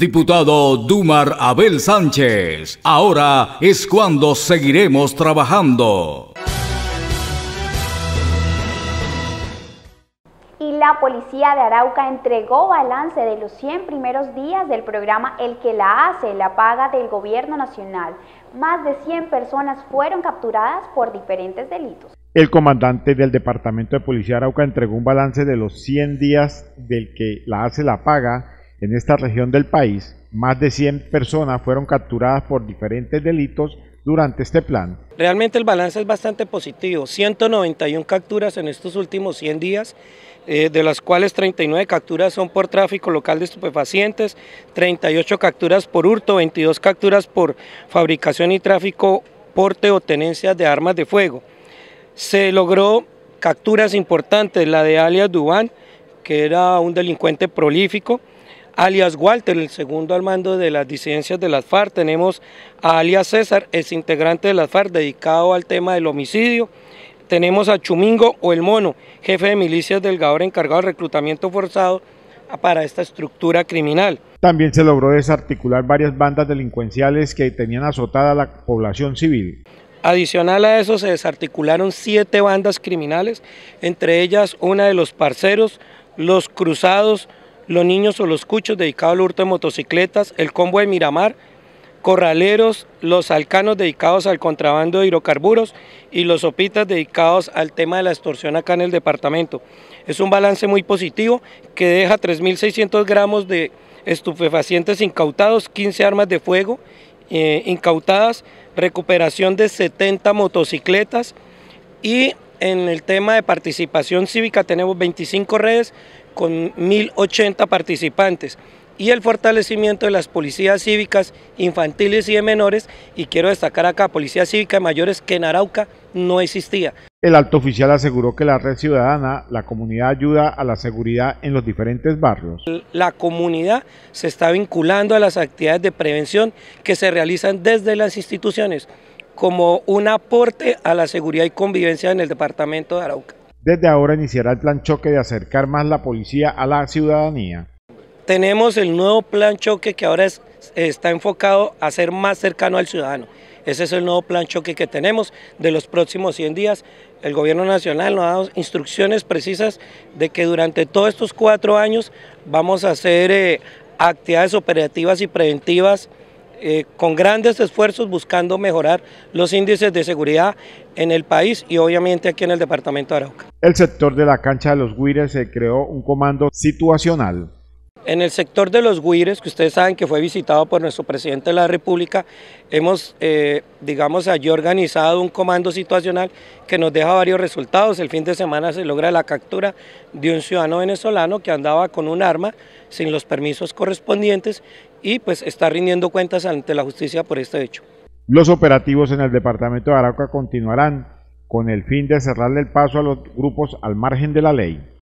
Diputado Dumar Abel Sánchez, ahora es cuando seguiremos trabajando. Y la policía de Arauca entregó balance de los 100 primeros días del programa El que la hace, la paga del gobierno nacional. Más de 100 personas fueron capturadas por diferentes delitos. El comandante del Departamento de Policía de Arauca entregó un balance de los 100 días del que la hace la paga en esta región del país, más de 100 personas fueron capturadas por diferentes delitos durante este plan. Realmente el balance es bastante positivo, 191 capturas en estos últimos 100 días, eh, de las cuales 39 capturas son por tráfico local de estupefacientes, 38 capturas por hurto, 22 capturas por fabricación y tráfico, porte o tenencia de armas de fuego. Se logró capturas importantes, la de alias Dubán, que era un delincuente prolífico, alias Walter, el segundo al mando de las disidencias de las FARC. Tenemos a alias César, es integrante de las FARC, dedicado al tema del homicidio. Tenemos a Chumingo o el Mono, jefe de milicias del encargado del reclutamiento forzado para esta estructura criminal. También se logró desarticular varias bandas delincuenciales que tenían azotada a la población civil. Adicional a eso se desarticularon siete bandas criminales, entre ellas una de los Parceros, los Cruzados, los niños o los cuchos dedicados al hurto de motocicletas, el combo de Miramar, corraleros, los alcanos dedicados al contrabando de hidrocarburos y los sopitas dedicados al tema de la extorsión acá en el departamento. Es un balance muy positivo que deja 3.600 gramos de estupefacientes incautados, 15 armas de fuego eh, incautadas, recuperación de 70 motocicletas y en el tema de participación cívica tenemos 25 redes con 1.080 participantes y el fortalecimiento de las policías cívicas infantiles y de menores y quiero destacar acá policía cívica de mayores que en Arauca no existía. El alto oficial aseguró que la red ciudadana, la comunidad ayuda a la seguridad en los diferentes barrios. La comunidad se está vinculando a las actividades de prevención que se realizan desde las instituciones como un aporte a la seguridad y convivencia en el departamento de Arauca. Desde ahora iniciará el plan choque de acercar más la policía a la ciudadanía. Tenemos el nuevo plan choque que ahora está enfocado a ser más cercano al ciudadano. Ese es el nuevo plan choque que tenemos de los próximos 100 días. El gobierno nacional nos ha dado instrucciones precisas de que durante todos estos cuatro años vamos a hacer eh, actividades operativas y preventivas eh, con grandes esfuerzos buscando mejorar los índices de seguridad en el país y obviamente aquí en el departamento de Arauca. El sector de la cancha de los Guires se creó un comando situacional. En el sector de los Guires, que ustedes saben que fue visitado por nuestro presidente de la República, hemos, eh, digamos, allí organizado un comando situacional que nos deja varios resultados. El fin de semana se logra la captura de un ciudadano venezolano que andaba con un arma sin los permisos correspondientes y pues está rindiendo cuentas ante la justicia por este hecho. Los operativos en el departamento de Arauca continuarán con el fin de cerrarle el paso a los grupos al margen de la ley.